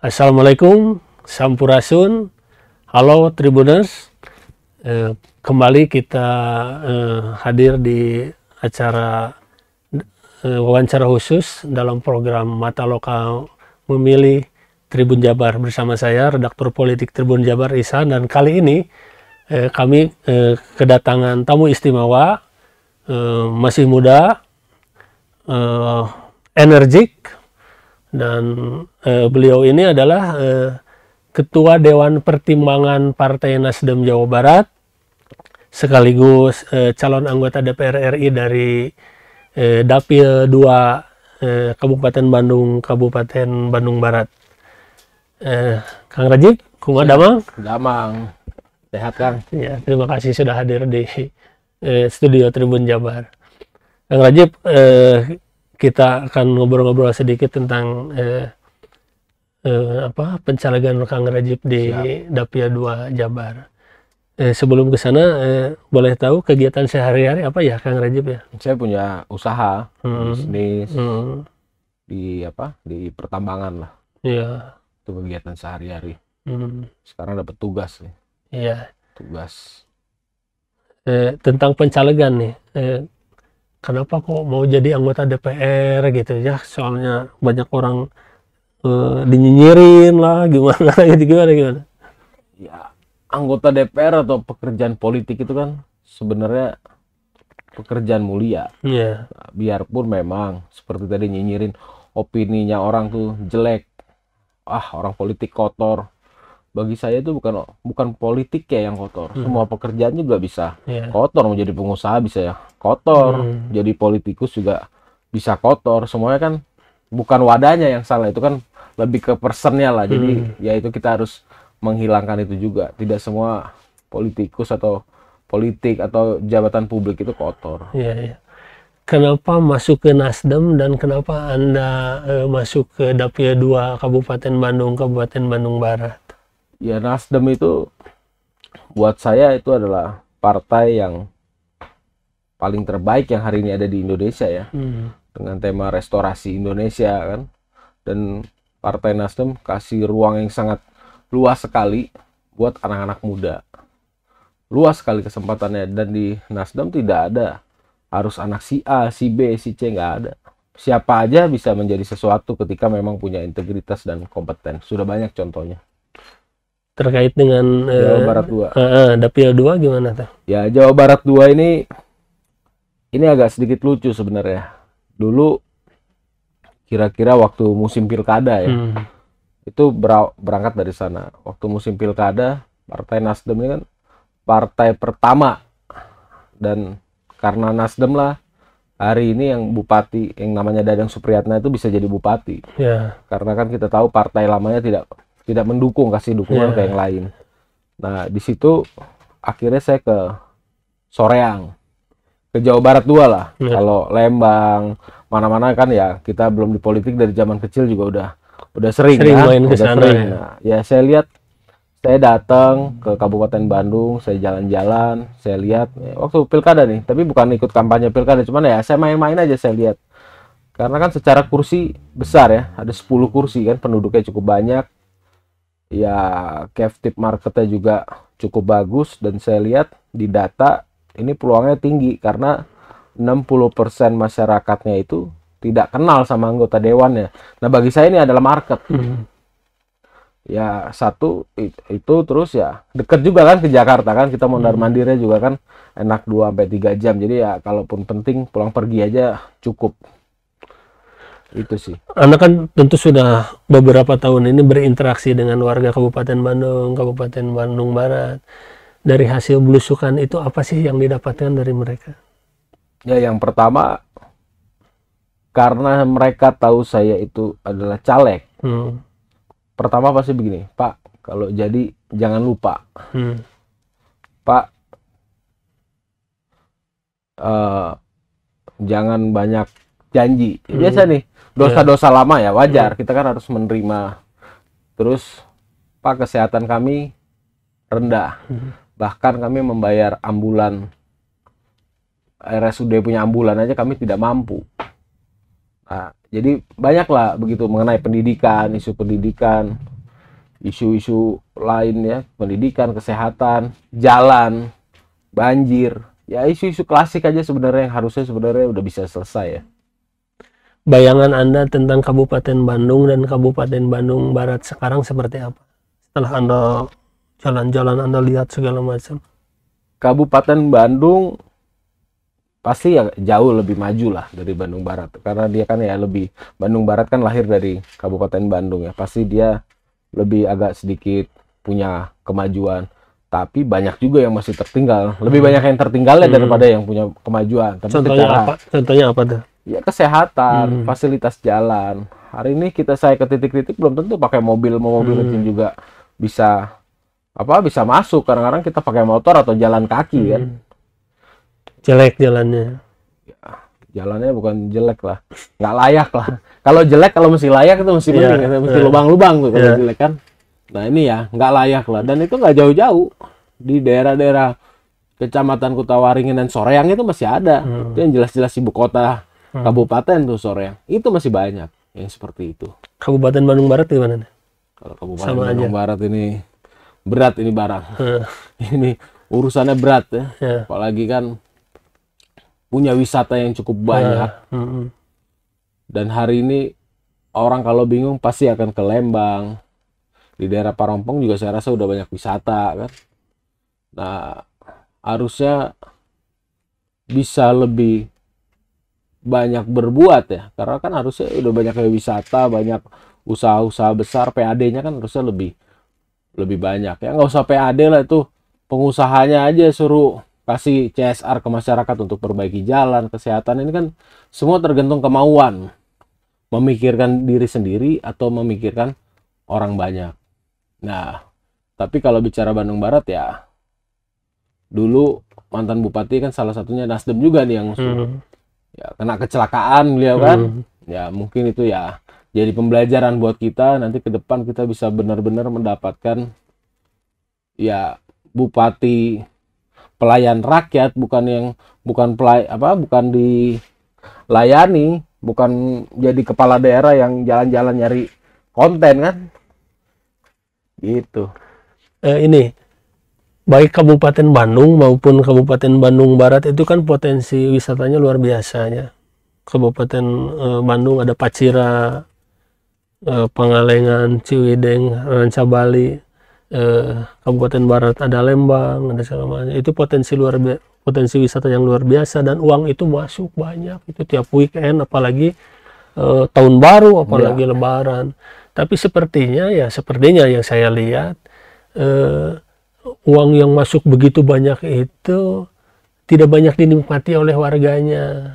Assalamualaikum, Sampurasun, Halo Tribuners, eh, kembali kita eh, hadir di acara eh, wawancara khusus dalam program Mata Lokal Memilih Tribun Jabar bersama saya, Redaktur Politik Tribun Jabar Isan, dan kali ini eh, kami eh, kedatangan tamu istimewa, eh, masih muda, eh, energik, dan eh, beliau ini adalah eh, ketua Dewan Pertimbangan Partai Nasdem Jawa Barat sekaligus eh, calon anggota DPR RI dari Dapil 2 Kabupaten Bandung Kabupaten Bandung Barat Kang Rajib kumaha Damang Damang sehat Kang ya terima kasih sudah hadir di studio Tribun Jabar Kang Rajib kita akan ngobrol-ngobrol sedikit tentang eh, eh, apa pencalegan Kang Rajib di Dapia Dapil 2 Jabar. Eh, sebelum ke sana eh, boleh tahu kegiatan sehari-hari apa ya Kang Rajib ya? Saya punya usaha hmm. bisnis hmm. di apa di pertambangan lah. Iya. Itu kegiatan sehari-hari. Hmm. Sekarang dapat tugas nih. Iya. Tugas. Eh, tentang pencalegan nih. Eh, kenapa kok mau jadi anggota DPR gitu ya soalnya banyak orang uh, dinyinyirin lah gimana gitu gimana gimana ya anggota DPR atau pekerjaan politik itu kan sebenarnya pekerjaan mulia yeah. Iya. biarpun memang seperti tadi nyinyirin opininya orang tuh jelek ah orang politik kotor bagi saya itu bukan bukan politik ya yang kotor. Hmm. Semua pekerjaan juga bisa yeah. kotor. Mau jadi pengusaha bisa ya kotor. Hmm. Jadi politikus juga bisa kotor. Semuanya kan bukan wadahnya yang salah itu kan lebih ke personnya lah. Jadi hmm. ya itu kita harus menghilangkan itu juga. Tidak semua politikus atau politik atau jabatan publik itu kotor. Iya, yeah, iya. Yeah. Kenapa masuk ke Nasdem dan kenapa Anda eh, masuk ke Dapil 2 Kabupaten Bandung, Kabupaten Bandung Barat? ya Nasdem itu buat saya itu adalah partai yang paling terbaik yang hari ini ada di Indonesia ya hmm. dengan tema restorasi Indonesia kan dan Partai Nasdem kasih ruang yang sangat luas sekali buat anak-anak muda luas sekali kesempatannya dan di Nasdem tidak ada harus anak si A si B si C nggak ada siapa aja bisa menjadi sesuatu ketika memang punya integritas dan kompeten sudah banyak contohnya terkait dengan eh, Jawa uh, Barat 2. Uh, uh, Dapil 2 gimana tuh? Ya, Jawa Barat 2 ini ini agak sedikit lucu sebenarnya. Dulu kira-kira waktu musim Pilkada ya. Hmm. Itu berangkat dari sana. Waktu musim Pilkada, Partai Nasdem ini kan partai pertama dan karena Nasdem lah hari ini yang bupati yang namanya Dadang Supriyatna itu bisa jadi bupati. Yeah. Karena kan kita tahu partai lamanya tidak tidak mendukung kasih dukungan yeah. ke yang lain nah di situ akhirnya saya ke Soreang ke Jawa Barat dua lah yeah. kalau Lembang mana-mana kan ya kita belum di politik dari zaman kecil juga udah udah sering, sering ya udah sana. sering ya. Nah, ya saya lihat saya datang ke Kabupaten Bandung, saya jalan-jalan, saya lihat ya, waktu pilkada nih, tapi bukan ikut kampanye pilkada, cuman ya saya main-main aja saya lihat. Karena kan secara kursi besar ya, ada 10 kursi kan penduduknya cukup banyak ya captive marketnya juga cukup bagus dan saya lihat di data ini peluangnya tinggi karena 60% masyarakatnya itu tidak kenal sama anggota dewan ya. Nah, bagi saya ini adalah market. Hmm. Ya, satu itu, terus ya dekat juga kan ke Jakarta kan kita mondar hmm. mandirnya juga kan enak 2 sampai tiga jam. Jadi ya kalaupun penting pulang pergi aja cukup itu sih. Anda kan tentu sudah beberapa tahun ini berinteraksi dengan warga Kabupaten Bandung, Kabupaten Bandung Barat. Dari hasil belusukan itu apa sih yang didapatkan dari mereka? Ya yang pertama karena mereka tahu saya itu adalah caleg. Hmm. Pertama pasti begini, Pak, kalau jadi jangan lupa, hmm. Pak, uh, jangan banyak janji ya hmm. biasa nih dosa-dosa ya. lama ya wajar iya. kita kan harus menerima terus pak kesehatan kami rendah hmm. bahkan kami membayar ambulan RSUD punya ambulan aja kami tidak mampu nah, jadi banyaklah begitu mengenai pendidikan isu pendidikan isu-isu lain ya pendidikan kesehatan jalan banjir ya isu-isu klasik aja sebenarnya yang harusnya sebenarnya udah bisa selesai ya bayangan Anda tentang Kabupaten Bandung dan Kabupaten Bandung Barat sekarang seperti apa? Setelah Anda jalan-jalan, Anda lihat segala macam. Kabupaten Bandung pasti ya jauh lebih maju lah dari Bandung Barat karena dia kan ya lebih Bandung Barat kan lahir dari Kabupaten Bandung ya pasti dia lebih agak sedikit punya kemajuan tapi banyak juga yang masih tertinggal lebih hmm. banyak yang tertinggal ya hmm. daripada yang punya kemajuan tapi contohnya secara, apa contohnya apa tuh ya kesehatan, hmm. fasilitas jalan. Hari ini kita saya ke titik-titik belum tentu pakai mobil, mau mobil hmm. kecil juga bisa apa bisa masuk. Kadang-kadang kita pakai motor atau jalan kaki hmm. kan. Jelek jalannya. Ya, jalannya bukan jelek lah, nggak layak lah. kalau jelek kalau masih layak itu masih yeah. mending, mesti iya. lubang-lubang yeah. tuh kalau yeah. jelek kan. Nah ini ya nggak layak lah dan itu nggak jauh-jauh di daerah-daerah kecamatan Kutawaringin dan Soreang itu masih ada. Hmm. Itu yang jelas-jelas ibu kota hmm. kabupaten tuh sore itu masih banyak yang seperti itu kabupaten Bandung Barat di mana? kalau kabupaten Sama Bandung aja. Barat ini berat ini barang hmm. ini urusannya berat ya yeah. apalagi kan punya wisata yang cukup hmm. banyak hmm. Hmm. dan hari ini orang kalau bingung pasti akan ke Lembang di daerah Parompong juga saya rasa udah banyak wisata kan nah harusnya bisa lebih banyak berbuat ya karena kan harusnya udah banyak kayak wisata banyak usaha-usaha besar PAD-nya kan harusnya lebih lebih banyak ya nggak usah PAD lah itu pengusahanya aja suruh kasih CSR ke masyarakat untuk perbaiki jalan kesehatan ini kan semua tergantung kemauan memikirkan diri sendiri atau memikirkan orang banyak nah tapi kalau bicara Bandung Barat ya dulu mantan bupati kan salah satunya Nasdem juga nih yang hmm ya kena kecelakaan beliau kan hmm. ya mungkin itu ya jadi pembelajaran buat kita nanti ke depan kita bisa benar-benar mendapatkan ya bupati pelayan rakyat bukan yang bukan pelay apa bukan dilayani bukan jadi kepala daerah yang jalan-jalan nyari konten kan gitu eh, ini baik Kabupaten Bandung maupun Kabupaten Bandung Barat itu kan potensi wisatanya luar biasanya. Kabupaten eh, Bandung ada Pacira, eh, Pangalengan, Ciwideng, Rancabali, eh, Kabupaten Barat ada Lembang, ada selamanya Itu potensi luar potensi wisata yang luar biasa dan uang itu masuk banyak itu tiap weekend apalagi eh, tahun baru apalagi ya. lebaran. Tapi sepertinya ya sepertinya yang saya lihat eh, uang yang masuk begitu banyak itu tidak banyak dinikmati oleh warganya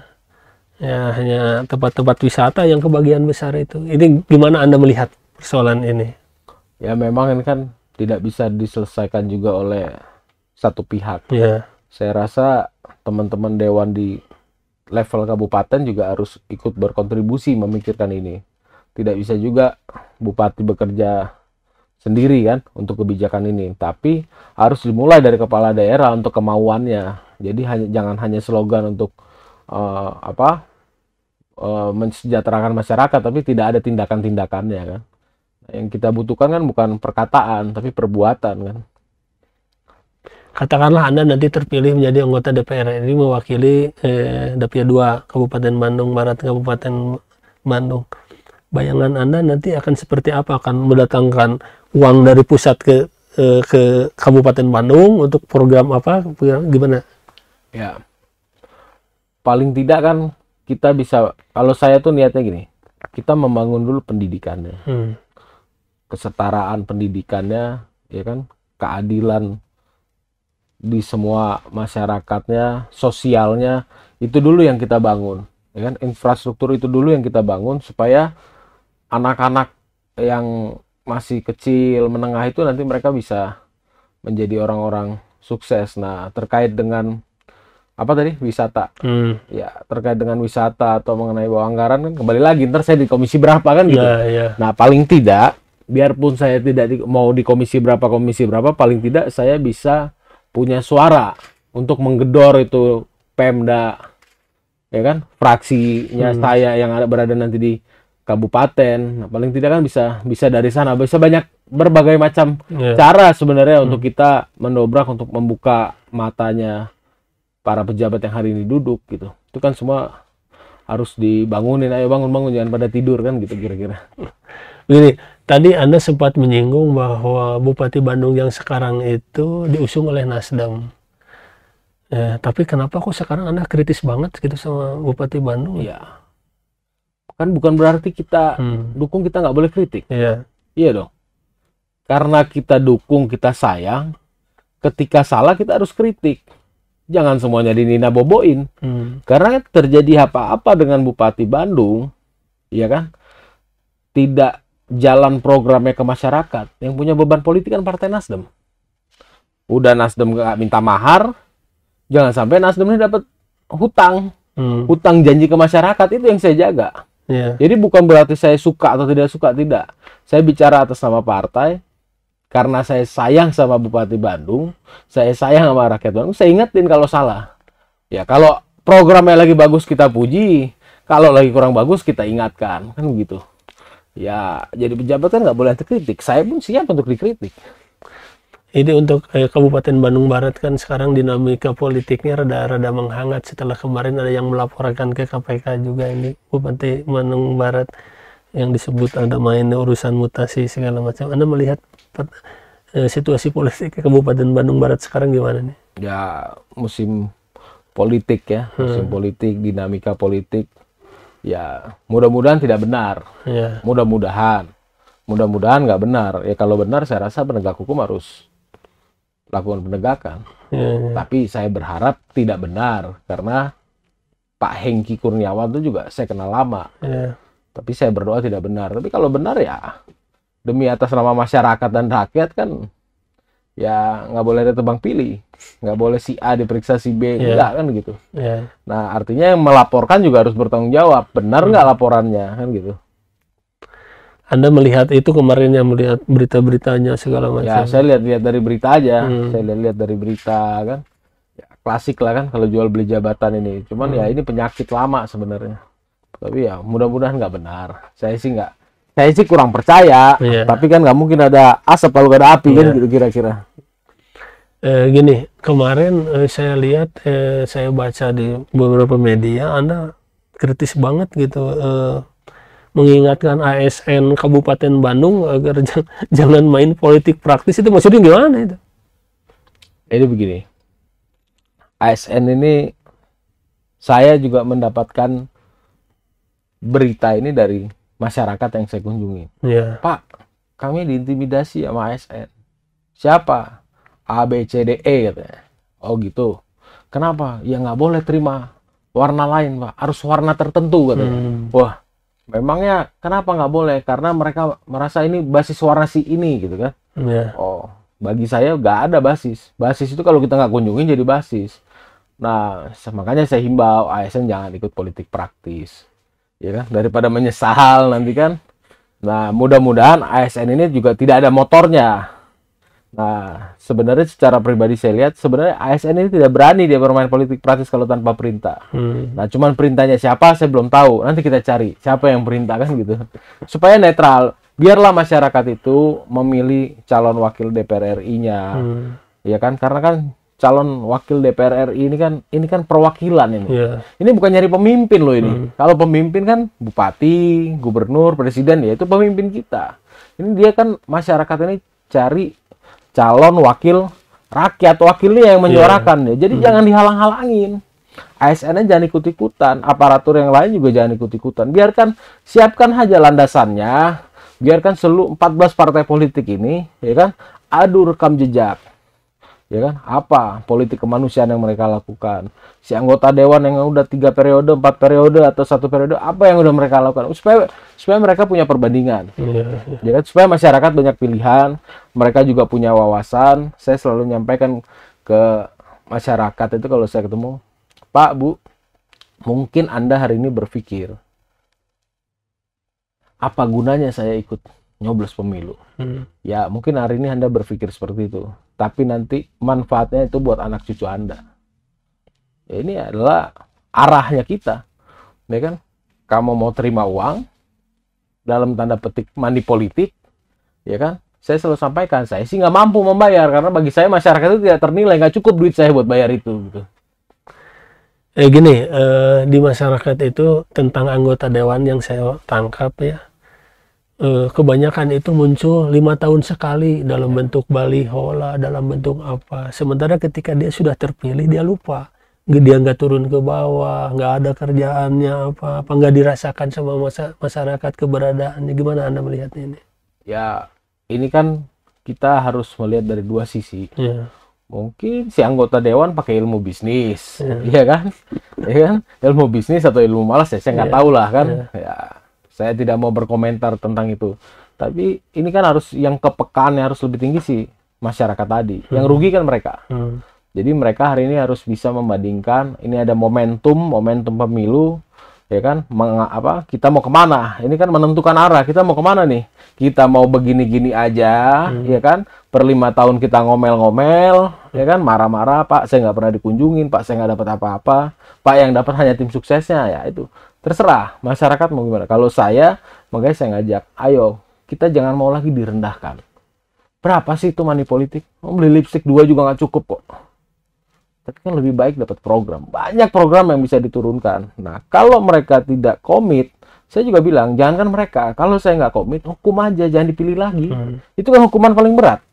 ya hanya tempat-tempat wisata yang kebagian besar itu ini gimana anda melihat persoalan ini ya memang ini kan tidak bisa diselesaikan juga oleh satu pihak ya saya rasa teman-teman dewan di level kabupaten juga harus ikut berkontribusi memikirkan ini tidak bisa juga bupati bekerja sendiri kan untuk kebijakan ini, tapi harus dimulai dari kepala daerah untuk kemauannya. Jadi hanya jangan hanya slogan untuk uh, apa uh, mensejahterakan masyarakat, tapi tidak ada tindakan-tindakannya kan. Yang kita butuhkan kan bukan perkataan, tapi perbuatan kan. Katakanlah Anda nanti terpilih menjadi anggota DPR ini mewakili eh, Dapil 2 Kabupaten Bandung Barat Kabupaten Bandung bayangan Anda nanti akan seperti apa? Akan mendatangkan uang dari pusat ke eh, ke Kabupaten Bandung untuk program apa gimana? Ya. Paling tidak kan kita bisa kalau saya tuh niatnya gini, kita membangun dulu pendidikannya. Hmm. Kesetaraan pendidikannya, ya kan? Keadilan di semua masyarakatnya, sosialnya itu dulu yang kita bangun. Ya kan infrastruktur itu dulu yang kita bangun supaya anak-anak yang masih kecil menengah itu nanti mereka bisa menjadi orang-orang sukses. Nah, terkait dengan apa tadi wisata hmm. ya terkait dengan wisata atau mengenai bawa anggaran kan kembali lagi ntar saya di komisi berapa kan gitu yeah, yeah. nah paling tidak biarpun saya tidak di, mau di komisi berapa komisi berapa paling tidak saya bisa punya suara untuk menggedor itu Pemda ya kan fraksinya hmm. saya yang ada berada nanti di kabupaten. Nah, paling tidak kan bisa bisa dari sana. Bisa banyak berbagai macam yeah. cara sebenarnya hmm. untuk kita mendobrak untuk membuka matanya para pejabat yang hari ini duduk gitu. Itu kan semua harus dibangunin. Ayo bangun bangun jangan pada tidur kan gitu kira-kira. Begini, tadi Anda sempat menyinggung bahwa Bupati Bandung yang sekarang itu diusung oleh Nasdem. Ya, tapi kenapa kok sekarang Anda kritis banget gitu sama Bupati Bandung? Ya, kan bukan berarti kita hmm. dukung kita nggak boleh kritik iya iya dong karena kita dukung kita sayang ketika salah kita harus kritik jangan semuanya dinina boboin hmm. karena terjadi apa-apa dengan Bupati Bandung iya kan tidak jalan programnya ke masyarakat yang punya beban politik kan Partai Nasdem udah Nasdem nggak minta mahar jangan sampai Nasdem ini dapat hutang hmm. hutang janji ke masyarakat itu yang saya jaga Yeah. Jadi bukan berarti saya suka atau tidak suka tidak. Saya bicara atas nama partai karena saya sayang sama Bupati Bandung, saya sayang sama rakyat Bandung. Saya ingetin kalau salah. Ya kalau programnya lagi bagus kita puji, kalau lagi kurang bagus kita ingatkan kan begitu. Ya jadi pejabat kan nggak boleh terkritik. Saya pun siap untuk dikritik. Ini untuk eh, Kabupaten Bandung Barat kan sekarang dinamika politiknya rada-rada menghangat setelah kemarin ada yang melaporkan ke KPK juga ini Bupati Bandung Barat yang disebut ada main urusan mutasi segala macam. Anda melihat eh, situasi politik Kabupaten Bandung Barat sekarang gimana nih? Ya musim politik ya, hmm. musim hmm. politik, dinamika politik. Ya mudah-mudahan tidak benar. Ya. Mudah-mudahan. Mudah-mudahan nggak benar. Ya kalau benar saya rasa penegak hukum harus lakukan penegakan. Iya, iya. Tapi saya berharap tidak benar karena Pak Hengki Kurniawan itu juga saya kenal lama. Yeah. Tapi saya berdoa tidak benar. Tapi kalau benar ya demi atas nama masyarakat dan rakyat kan ya nggak boleh ada tebang pilih, nggak boleh si A diperiksa si B yeah. enggak kan gitu. Yeah. Nah artinya yang melaporkan juga harus bertanggung jawab. Benar nggak hmm. laporannya kan gitu. Anda melihat itu kemarin yang melihat berita-beritanya segala macam. Ya, saya lihat-lihat dari berita aja. Hmm. Saya lihat-lihat dari berita kan. Ya, klasik lah kan kalau jual beli jabatan ini. Cuman ya hmm. ya ini penyakit lama sebenarnya. Tapi ya mudah-mudahan nggak benar. Saya sih nggak. Saya sih kurang percaya. Yeah. Tapi kan nggak mungkin ada asap kalau ada api yeah. kan iya. gitu kira-kira. Eh, gini, kemarin eh, saya lihat, eh, saya baca di beberapa media, Anda kritis banget gitu. Eh, mengingatkan ASN Kabupaten Bandung agar jangan main politik praktis itu maksudnya gimana itu? Jadi begini, ASN ini saya juga mendapatkan berita ini dari masyarakat yang saya kunjungi. Ya. Pak, kami diintimidasi sama ASN. Siapa? A, B, C, D, E katanya. Oh gitu. Kenapa? Ya nggak boleh terima warna lain, Pak. Harus warna tertentu katanya. Hmm. Wah, memangnya kenapa nggak boleh karena mereka merasa ini basis suara si ini gitu kan yeah. oh bagi saya nggak ada basis basis itu kalau kita nggak kunjungin jadi basis nah makanya saya himbau ASN jangan ikut politik praktis ya kan daripada menyesal nanti kan nah mudah-mudahan ASN ini juga tidak ada motornya Nah, sebenarnya secara pribadi saya lihat sebenarnya ASN ini tidak berani dia bermain politik praktis kalau tanpa perintah. Hmm. Nah, cuman perintahnya siapa saya belum tahu. Nanti kita cari siapa yang perintah kan gitu. Supaya netral, biarlah masyarakat itu memilih calon wakil DPR RI-nya. Hmm. Ya kan? Karena kan calon wakil DPR RI ini kan ini kan perwakilan ini. Yeah. Ini bukan nyari pemimpin loh ini. Hmm. Kalau pemimpin kan bupati, gubernur, presiden ya itu pemimpin kita. Ini dia kan masyarakat ini cari calon wakil rakyat wakilnya yang menyuarakan yeah. ya. Jadi hmm. jangan dihalang-halangin. ASN-nya jangan ikut-ikutan, aparatur yang lain juga jangan ikut-ikutan. Biarkan siapkan aja landasannya. Biarkan seluruh 14 partai politik ini ya kan adu rekam jejak ya kan apa politik kemanusiaan yang mereka lakukan si anggota dewan yang udah tiga periode empat periode atau satu periode apa yang udah mereka lakukan supaya supaya mereka punya perbandingan iya, iya. ya kan supaya masyarakat banyak pilihan mereka juga punya wawasan saya selalu nyampaikan ke masyarakat itu kalau saya ketemu pak bu mungkin anda hari ini berpikir apa gunanya saya ikut nyoblos pemilu. Hmm. Ya mungkin hari ini Anda berpikir seperti itu, tapi nanti manfaatnya itu buat anak cucu Anda. Ya, ini adalah arahnya kita, ya kan? Kamu mau terima uang dalam tanda petik mandi politik, ya kan? Saya selalu sampaikan, saya sih nggak mampu membayar karena bagi saya masyarakat itu tidak ternilai, nggak cukup duit saya buat bayar itu. Gitu. Eh gini, eh, di masyarakat itu tentang anggota dewan yang saya tangkap ya, Eh, kebanyakan itu muncul lima tahun sekali dalam iya. bentuk baliho lah, dalam bentuk apa. Sementara ketika dia sudah terpilih, dia lupa. Dia nggak turun ke bawah, nggak ada kerjaannya apa, apa nggak dirasakan sama masa, masyarakat keberadaannya. Gimana Anda melihat ini? Ya, ini kan kita harus melihat dari dua sisi. Yeah mungkin si anggota dewan pakai ilmu bisnis, yeah. ya iya kan? ya kan? Ilmu bisnis atau ilmu malas ya saya nggak yeah. tahu lah kan. Yeah. Ya saya tidak mau berkomentar tentang itu tapi ini kan harus yang kepekaan harus lebih tinggi sih masyarakat tadi hmm. yang rugi kan mereka hmm. jadi mereka hari ini harus bisa membandingkan ini ada momentum momentum pemilu ya kan Meng, apa kita mau kemana ini kan menentukan arah kita mau kemana nih kita mau begini-gini aja hmm. ya kan per lima tahun kita ngomel-ngomel hmm. ya kan marah-marah pak saya nggak pernah dikunjungin pak saya nggak dapat apa-apa pak yang dapat hanya tim suksesnya ya itu terserah masyarakat mau gimana kalau saya makanya saya ngajak ayo kita jangan mau lagi direndahkan berapa sih itu money politik mau beli lipstick dua juga nggak cukup kok tapi kan lebih baik dapat program banyak program yang bisa diturunkan nah kalau mereka tidak komit saya juga bilang jangan kan mereka kalau saya nggak komit hukum aja jangan dipilih lagi hmm. itu kan hukuman paling berat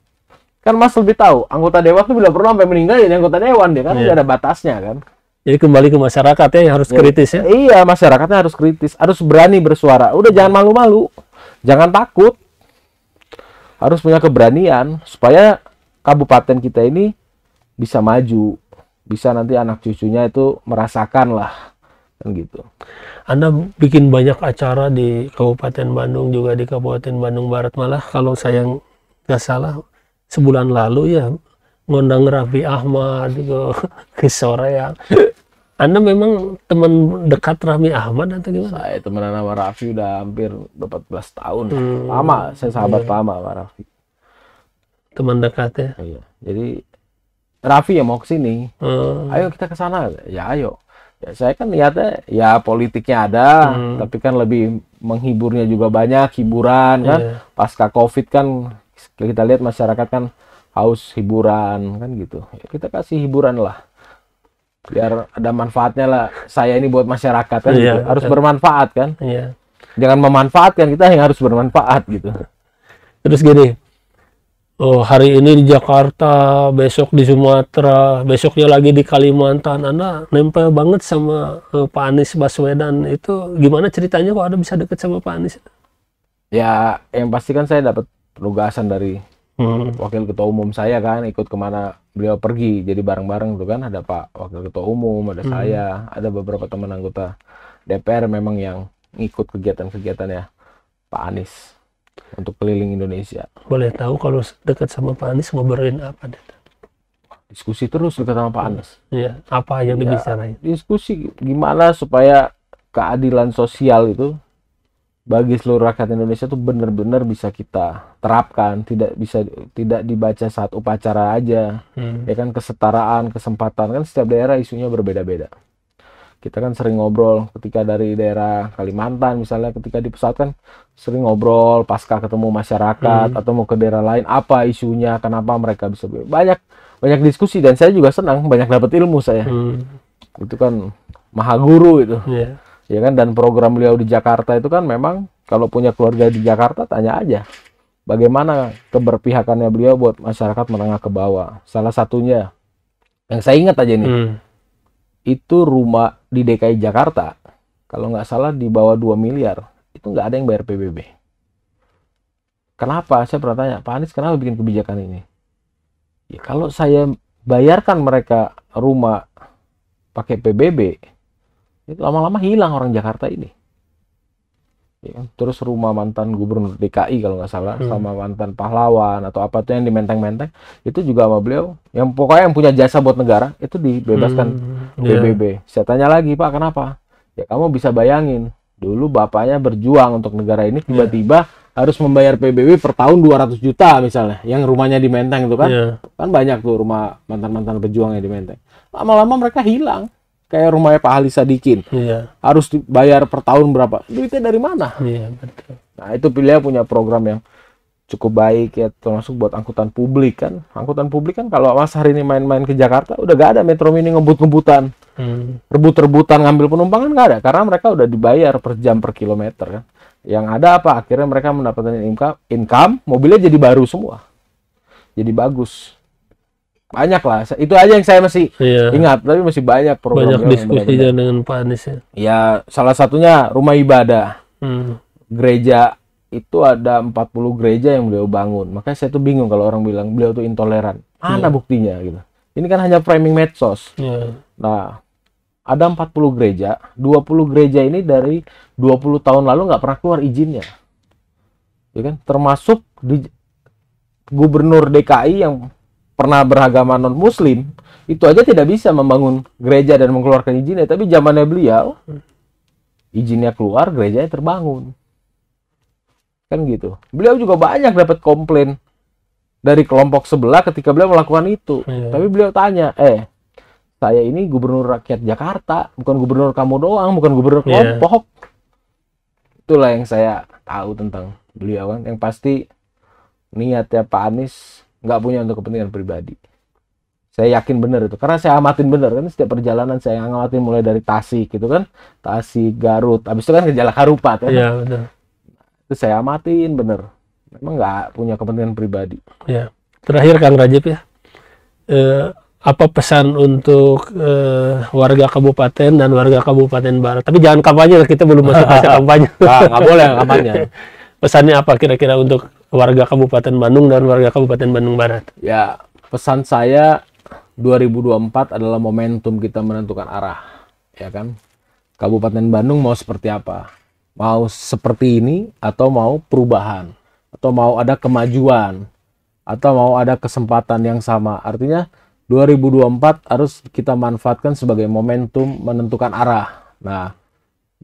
kan mas lebih tahu anggota dewan tuh bilang perlu sampai meninggal jadi anggota dewan dia kan yeah. ada batasnya kan jadi kembali ke masyarakat ya yang harus ya, kritis ya. Iya, masyarakatnya harus kritis, harus berani bersuara. Udah iya. jangan malu-malu. Jangan takut. Harus punya keberanian supaya kabupaten kita ini bisa maju, bisa nanti anak cucunya itu merasakan lah kan gitu. Anda bikin banyak acara di Kabupaten Bandung juga di Kabupaten Bandung Barat malah kalau saya nggak salah sebulan lalu ya ngundang Raffi Ahmad ke, ke ya. Anda memang teman dekat Raffi Ahmad atau gimana? Saya teman sama Raffi udah hampir 14 tahun. Hmm. Lama, saya sahabat iya. lama sama Raffi. Teman dekat ya? Iya. Jadi Raffi ya mau ke sini. Hmm. Ayo kita ke sana. Ya ayo. Ya, saya kan lihat ya politiknya ada, hmm. tapi kan lebih menghiburnya juga banyak, hiburan kan. Yeah. Pasca Covid kan kita lihat masyarakat kan haus hiburan kan gitu. Ya, kita kasih hiburan lah biar ada manfaatnya lah saya ini buat masyarakat kan iya, gitu. harus kan. bermanfaat kan iya. jangan memanfaatkan kita yang harus bermanfaat gitu terus gini oh hari ini di Jakarta besok di Sumatera besoknya lagi di Kalimantan anda nempel banget sama uh, Pak Anies Baswedan itu gimana ceritanya kok ada bisa deket sama Pak Anies ya yang pasti kan saya dapat penugasan dari hmm. wakil ketua umum saya kan ikut kemana beliau pergi jadi bareng-bareng tuh gitu kan ada Pak Wakil Ketua Umum, ada hmm. saya, ada beberapa teman anggota DPR memang yang ngikut kegiatan-kegiatan ya Pak Anies untuk keliling Indonesia. Boleh tahu kalau dekat sama Pak Anies ngobrolin apa? Deta? Diskusi terus dekat sama Pak Anies. Iya, apa yang ya, dibicarain? Diskusi gimana supaya keadilan sosial itu bagi seluruh rakyat Indonesia itu benar-benar bisa kita terapkan tidak bisa tidak dibaca saat upacara aja hmm. ya kan kesetaraan kesempatan kan setiap daerah isunya berbeda-beda kita kan sering ngobrol ketika dari daerah Kalimantan misalnya ketika di pesawat kan sering ngobrol pasca ketemu masyarakat hmm. atau mau ke daerah lain apa isunya kenapa mereka bisa banyak banyak diskusi dan saya juga senang banyak dapat ilmu saya hmm. itu kan maha guru itu yeah ya kan dan program beliau di Jakarta itu kan memang kalau punya keluarga di Jakarta tanya aja bagaimana keberpihakannya beliau buat masyarakat menengah ke bawah salah satunya yang saya ingat aja nih hmm. itu rumah di DKI Jakarta kalau nggak salah di bawah 2 miliar itu nggak ada yang bayar PBB kenapa saya pernah tanya Pak Anies kenapa bikin kebijakan ini ya kalau saya bayarkan mereka rumah pakai PBB itu lama-lama hilang orang Jakarta ini ya, kan? terus rumah mantan gubernur DKI kalau nggak salah hmm. sama mantan pahlawan atau apa tuh yang di menteng-menteng itu juga sama beliau yang pokoknya yang punya jasa buat negara itu dibebaskan hmm. yeah. BBB iya. saya tanya lagi pak kenapa ya kamu bisa bayangin dulu bapaknya berjuang untuk negara ini tiba-tiba yeah. harus membayar PBB per tahun 200 juta misalnya yang rumahnya di menteng itu kan yeah. kan banyak tuh rumah mantan-mantan pejuang yang di menteng lama-lama mereka hilang kayak rumahnya Pak Ali Sadikin. Iya. Harus dibayar per tahun berapa? Duitnya dari mana? Iya, betul. Nah, itu pilihan punya program yang cukup baik ya termasuk buat angkutan publik kan. Angkutan publik kan kalau Mas hari ini main-main ke Jakarta udah gak ada Metro Mini ngebut-ngebutan. Hmm. Rebut-rebutan ngambil penumpang kan gak ada karena mereka udah dibayar per jam per kilometer kan. Yang ada apa? Akhirnya mereka mendapatkan income, income mobilnya jadi baru semua. Jadi bagus banyak lah itu aja yang saya masih iya. ingat tapi masih banyak program banyak diskusinya dengan Pak Anies ya. ya salah satunya rumah ibadah hmm. gereja itu ada 40 gereja yang beliau bangun makanya saya tuh bingung kalau orang bilang beliau tuh intoleran mana iya. buktinya gitu ini kan hanya framing medsos iya. nah ada 40 gereja 20 gereja ini dari 20 tahun lalu nggak pernah keluar izinnya ya kan termasuk di gubernur DKI yang pernah beragama non muslim itu aja tidak bisa membangun gereja dan mengeluarkan izinnya tapi zamannya beliau izinnya keluar gerejanya terbangun kan gitu beliau juga banyak dapat komplain dari kelompok sebelah ketika beliau melakukan itu yeah. tapi beliau tanya eh saya ini gubernur rakyat Jakarta bukan gubernur kamu doang bukan gubernur iya. kelompok itulah yang saya tahu tentang beliau kan yang pasti niatnya Pak Anies nggak punya untuk kepentingan pribadi saya yakin benar itu karena saya amatin benar kan setiap perjalanan saya ngamatin mulai dari Tasik gitu kan Tasik Garut habis itu kan ke Jalak Harupat kan? ya iya benar itu saya amatin benar, memang nggak punya kepentingan pribadi Iya. terakhir Kang Rajib ya Eh, apa pesan untuk eh, warga kabupaten dan warga kabupaten barat tapi jangan kampanye kita belum masuk masa kampanye ah, nggak boleh kampanye pesannya apa kira-kira untuk warga Kabupaten Bandung dan warga Kabupaten Bandung Barat. Ya, pesan saya 2024 adalah momentum kita menentukan arah, ya kan? Kabupaten Bandung mau seperti apa? Mau seperti ini atau mau perubahan? Atau mau ada kemajuan? Atau mau ada kesempatan yang sama? Artinya 2024 harus kita manfaatkan sebagai momentum menentukan arah. Nah,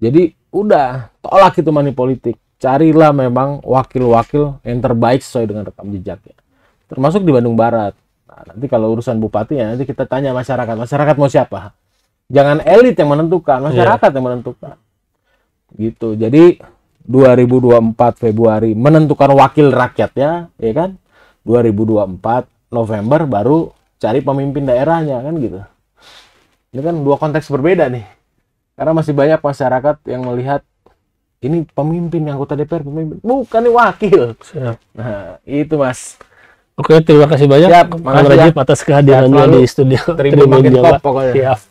jadi udah tolak itu money politik carilah memang wakil-wakil yang terbaik sesuai dengan rekam jejaknya. Termasuk di Bandung Barat. Nah, nanti kalau urusan bupati ya nanti kita tanya masyarakat. Masyarakat mau siapa? Jangan elit yang menentukan, masyarakat yeah. yang menentukan. Gitu. Jadi 2024 Februari menentukan wakil rakyat ya, ya kan? 2024 November baru cari pemimpin daerahnya kan gitu. Ini kan dua konteks berbeda nih. Karena masih banyak masyarakat yang melihat ini pemimpin anggota DPR pemimpin bukan ini wakil Siap. nah itu mas oke terima kasih banyak Siap, Kang Rajib ya. atas kehadirannya di studio Terima kasih pokoknya. Siap. Eh,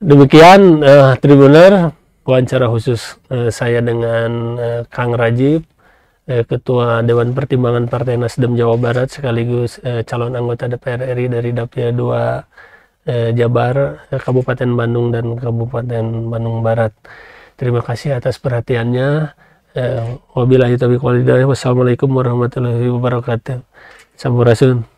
demikian uh, Tribuner wawancara khusus uh, saya dengan uh, Kang Rajib Ketua Dewan Pertimbangan Partai Nasdem Jawa Barat sekaligus eh, calon anggota DPR RI dari Dapil 2 eh, Jabar, Kabupaten Bandung dan Kabupaten Bandung Barat. Terima kasih atas perhatiannya. Eh, wabillahi taufiq walhidayah. Wassalamualaikum warahmatullahi wabarakatuh. Sampurasun.